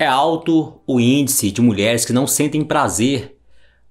É alto o índice de mulheres que não sentem prazer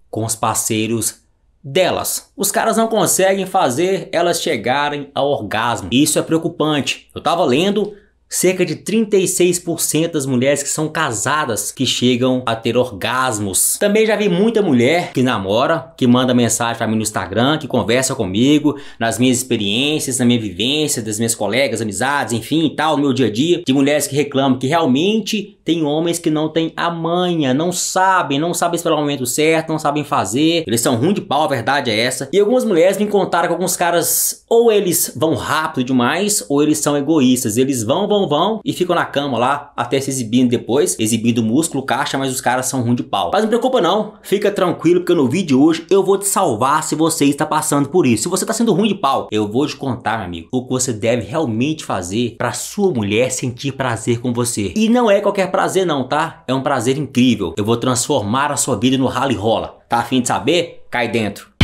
com os parceiros delas. Os caras não conseguem fazer elas chegarem ao orgasmo. Isso é preocupante. Eu estava lendo Cerca de 36% das mulheres que são casadas que chegam a ter orgasmos. Também já vi muita mulher que namora, que manda mensagem para mim no Instagram, que conversa comigo nas minhas experiências, na minha vivência, das minhas colegas, amizades, enfim, e tal, no meu dia a dia, de mulheres que reclamam que realmente tem homens que não têm amanha, não sabem, não sabem esperar o momento certo, não sabem fazer, eles são ruim de pau, a verdade é essa. E algumas mulheres me contaram que alguns caras ou eles vão rápido demais, ou eles são egoístas, eles vão, vão vão, vão e ficam na cama lá, até se exibindo depois, exibindo músculo, caixa, mas os caras são ruim de pau. Mas não preocupa não, fica tranquilo, porque no vídeo de hoje eu vou te salvar se você está passando por isso. Se você está sendo ruim de pau, eu vou te contar, meu amigo, o que você deve realmente fazer para sua mulher sentir prazer com você. E não é qualquer prazer não, tá? É um prazer incrível. Eu vou transformar a sua vida no rally rola. Tá afim de saber? Cai dentro.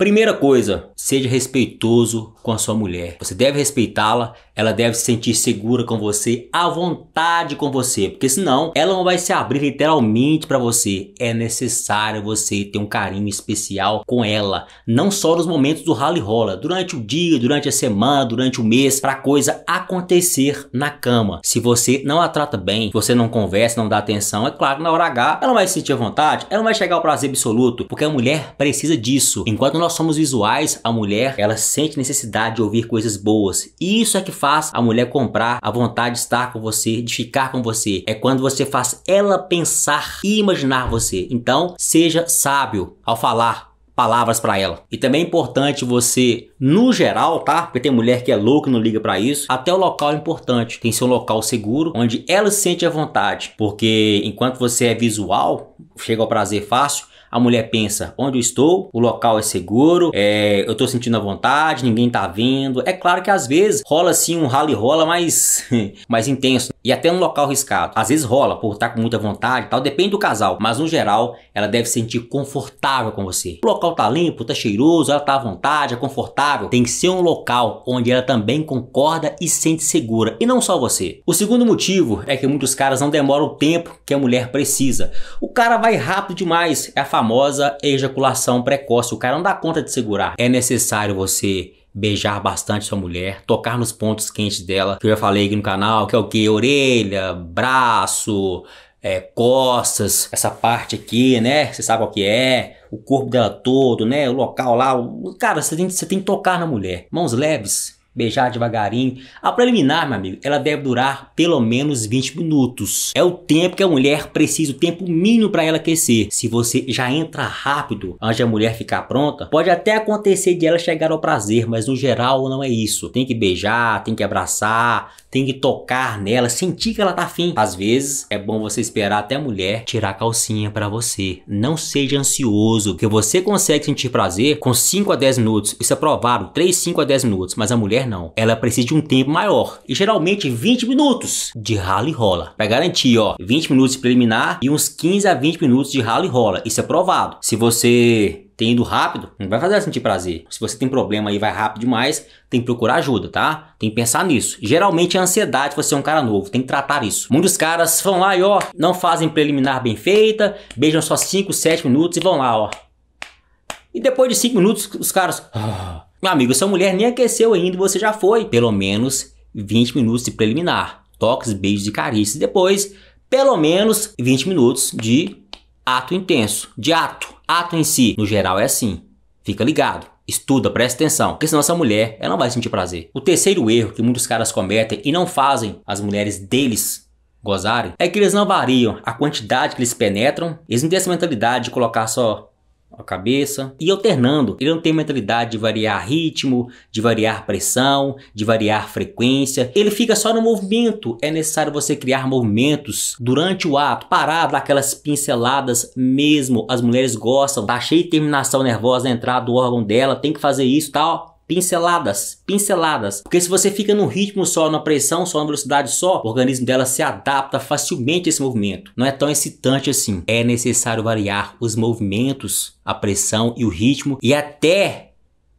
Primeira coisa, Seja respeitoso com a sua mulher. Você deve respeitá-la, ela deve se sentir segura com você, à vontade com você, porque senão ela não vai se abrir literalmente para você. É necessário você ter um carinho especial com ela, não só nos momentos do rally rola, durante o dia, durante a semana, durante o mês, para coisa acontecer na cama. Se você não a trata bem, você não conversa, não dá atenção, é claro, na hora H ela não vai se sentir à vontade, ela não vai chegar ao prazer absoluto, porque a mulher precisa disso. Enquanto nós somos visuais, a mulher mulher, ela sente necessidade de ouvir coisas boas. E isso é que faz a mulher comprar a vontade de estar com você, de ficar com você. É quando você faz ela pensar e imaginar você. Então, seja sábio ao falar palavras para ela. E também é importante você, no geral, tá? Porque tem mulher que é louca e não liga para isso. Até o local é importante. Tem seu local seguro, onde ela se sente à vontade. Porque enquanto você é visual, chega ao prazer fácil, a mulher pensa: onde eu estou? O local é seguro? É, eu tô sentindo a vontade? Ninguém tá vendo? É claro que às vezes rola assim um rally rola mais, mais intenso e até um local arriscado. Às vezes rola por estar tá com muita vontade e tal, depende do casal, mas no geral ela deve se sentir confortável com você. O local tá limpo, tá cheiroso, ela tá à vontade, é confortável. Tem que ser um local onde ela também concorda e sente segura, e não só você. O segundo motivo é que muitos caras não demoram o tempo que a mulher precisa. O cara vai rápido demais, é a famosa ejaculação precoce. O cara não dá conta de segurar. É necessário você beijar bastante sua mulher, tocar nos pontos quentes dela, que eu já falei aqui no canal, que é o que? Orelha, braço, é, costas, essa parte aqui, né? Você sabe qual que é, o corpo dela todo, né? O local lá. Cara, você tem, você tem que tocar na mulher. Mãos leves, beijar devagarinho. A preliminar, meu amigo, ela deve durar pelo menos 20 minutos. É o tempo que a mulher precisa, o tempo mínimo para ela aquecer. Se você já entra rápido antes a mulher ficar pronta, pode até acontecer de ela chegar ao prazer, mas no geral não é isso. Tem que beijar, tem que abraçar, tem que tocar nela, sentir que ela tá afim. Às vezes é bom você esperar até a mulher tirar a calcinha para você. Não seja ansioso, porque você consegue sentir prazer com 5 a 10 minutos. Isso é provado, 3, 5 a 10 minutos, mas a mulher não. Ela precisa de um tempo maior. E geralmente 20 minutos de rala e rola. Pra garantir, ó, 20 minutos preliminar e uns 15 a 20 minutos de rala e rola. Isso é provado. Se você tem ido rápido, não vai fazer sentir prazer. Se você tem problema e vai rápido demais, tem que procurar ajuda, tá? Tem que pensar nisso. Geralmente é ansiedade você é um cara novo, tem que tratar isso. Muitos caras vão lá e ó, não fazem preliminar bem feita, beijam só 5, 7 minutos e vão lá, ó. E depois de 5 minutos, os caras. Oh, meu amigo, sua mulher nem aqueceu ainda e você já foi. Pelo menos 20 minutos de preliminar. Toques, beijos e carícias. Depois, pelo menos 20 minutos de ato intenso. De ato. Ato em si. No geral é assim. Fica ligado. Estuda, presta atenção, porque senão essa mulher ela não vai sentir prazer. O terceiro erro que muitos caras cometem e não fazem as mulheres deles gozarem é que eles não variam a quantidade que eles penetram, eles não têm essa mentalidade de colocar só a cabeça e alternando. Ele não tem mentalidade de variar ritmo, de variar pressão, de variar frequência. Ele fica só no movimento. É necessário você criar movimentos durante o ato, parar aquelas pinceladas mesmo. As mulheres gostam, tá cheio de terminação nervosa na entrada do órgão dela, tem que fazer isso, tal pinceladas, pinceladas. Porque se você fica num ritmo só, numa pressão só, numa velocidade só, o organismo dela se adapta facilmente a esse movimento. Não é tão excitante assim. É necessário variar os movimentos, a pressão e o ritmo e até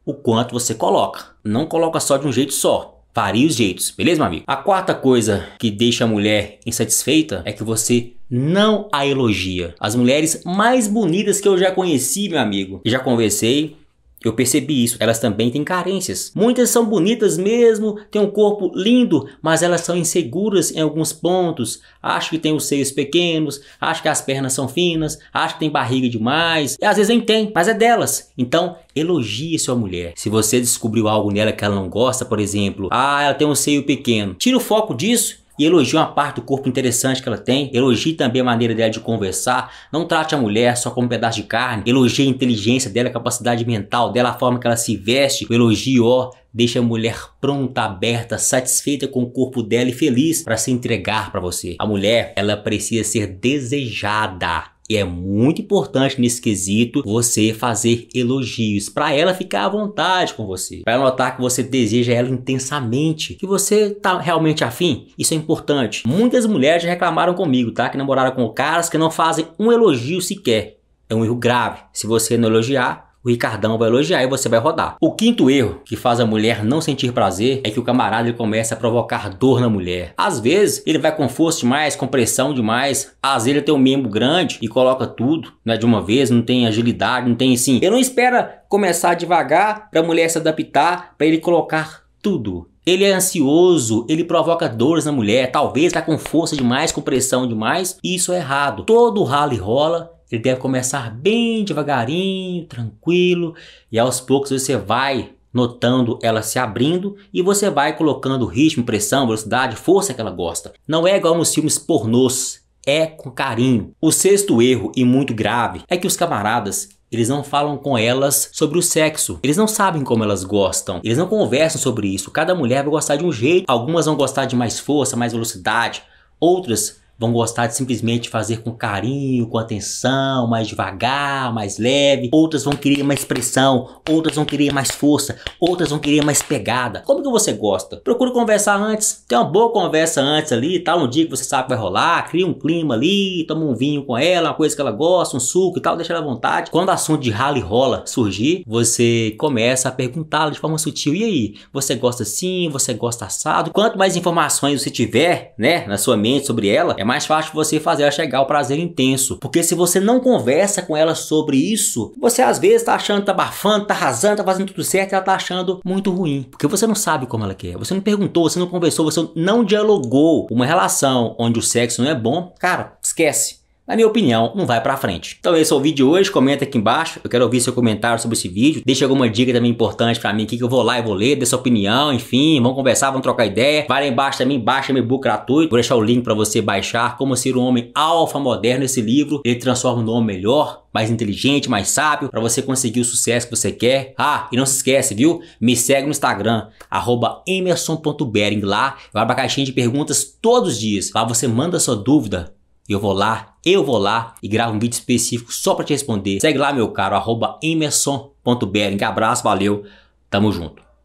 o quanto você coloca. Não coloca só de um jeito só. Varia os jeitos, beleza, meu amigo? A quarta coisa que deixa a mulher insatisfeita é que você não a elogia. As mulheres mais bonitas que eu já conheci, meu amigo, já conversei, eu percebi isso. Elas também têm carências. Muitas são bonitas mesmo, têm um corpo lindo, mas elas são inseguras em alguns pontos. Acho que tem os seios pequenos, acho que as pernas são finas, acho que tem barriga demais. E às vezes nem tem, mas é delas. Então, elogie sua mulher. Se você descobriu algo nela que ela não gosta, por exemplo, ah, ela tem um seio pequeno. Tira o foco disso e elogie uma parte do corpo interessante que ela tem, elogie também a maneira dela de conversar, não trate a mulher só como um pedaço de carne, elogie a inteligência dela, a capacidade mental dela, a forma que ela se veste, o elogio, ó, deixa a mulher pronta, aberta, satisfeita com o corpo dela e feliz para se entregar para você. A mulher, ela precisa ser desejada e é muito importante nesse quesito você fazer elogios para ela ficar à vontade com você, para notar que você deseja ela intensamente, que você tá realmente afim. Isso é importante. Muitas mulheres já reclamaram comigo, tá? Que namoraram com caras que não fazem um elogio sequer. É um erro grave. Se você não elogiar, o Ricardão vai elogiar e você vai rodar. O quinto erro que faz a mulher não sentir prazer é que o camarada ele começa a provocar dor na mulher. Às vezes ele vai com força demais, com pressão demais, às vezes ele tem um membro grande e coloca tudo, né, de uma vez, não tem agilidade, não tem assim. Ele não espera começar devagar para a mulher se adaptar, para ele colocar tudo. Ele é ansioso, ele provoca dores na mulher, talvez está com força demais, com pressão demais, e isso é errado. Todo ralo e rola ele deve começar bem devagarinho, tranquilo, e aos poucos você vai notando ela se abrindo e você vai colocando ritmo, pressão, velocidade, força que ela gosta. Não é igual nos filmes pornôs, é com carinho. O sexto erro e muito grave é que os camaradas eles não falam com elas sobre o sexo. Eles não sabem como elas gostam. Eles não conversam sobre isso. Cada mulher vai gostar de um jeito. Algumas vão gostar de mais força, mais velocidade. Outras vão gostar de simplesmente fazer com carinho, com atenção, mais devagar, mais leve. Outras vão querer mais pressão, outras vão querer mais força, outras vão querer mais pegada. Como que você gosta? Procure conversar antes, tem uma boa conversa antes ali, tal, um dia que você sabe que vai rolar, cria um clima ali, toma um vinho com ela, uma coisa que ela gosta, um suco e tal, deixa ela à vontade. Quando o assunto de rala e rola surgir, você começa a perguntá-la de forma sutil, e aí, você gosta assim, você gosta assado? Quanto mais informações você tiver, né, na sua mente sobre ela, é mais mais fácil você fazer ela chegar ao prazer intenso. Porque se você não conversa com ela sobre isso, você às vezes tá achando, tá bafando, tá arrasando, tá fazendo tudo certo e ela tá achando muito ruim. Porque você não sabe como ela quer. Você não perguntou, você não conversou, você não dialogou. Uma relação onde o sexo não é bom, cara, esquece na minha opinião, não vai pra frente. Então esse é o vídeo de hoje, comenta aqui embaixo, eu quero ouvir seu comentário sobre esse vídeo, deixa alguma dica também importante pra mim que eu vou lá e vou ler, dê sua opinião, enfim, vamos conversar, vamos trocar ideia, vai lá embaixo também, baixa meu book gratuito, vou deixar o link pra você baixar Como Ser um Homem Alfa Moderno, esse livro, ele transforma no homem melhor, mais inteligente, mais sábio, para você conseguir o sucesso que você quer. Ah, e não se esquece, viu? Me segue no Instagram, arroba emerson.bering lá, vai pra caixinha de perguntas todos os dias. Lá você manda sua dúvida, eu vou lá, eu vou lá e gravo um vídeo específico só para te responder. Segue lá, meu caro, arroba emerson.br. Abraço, valeu, tamo junto.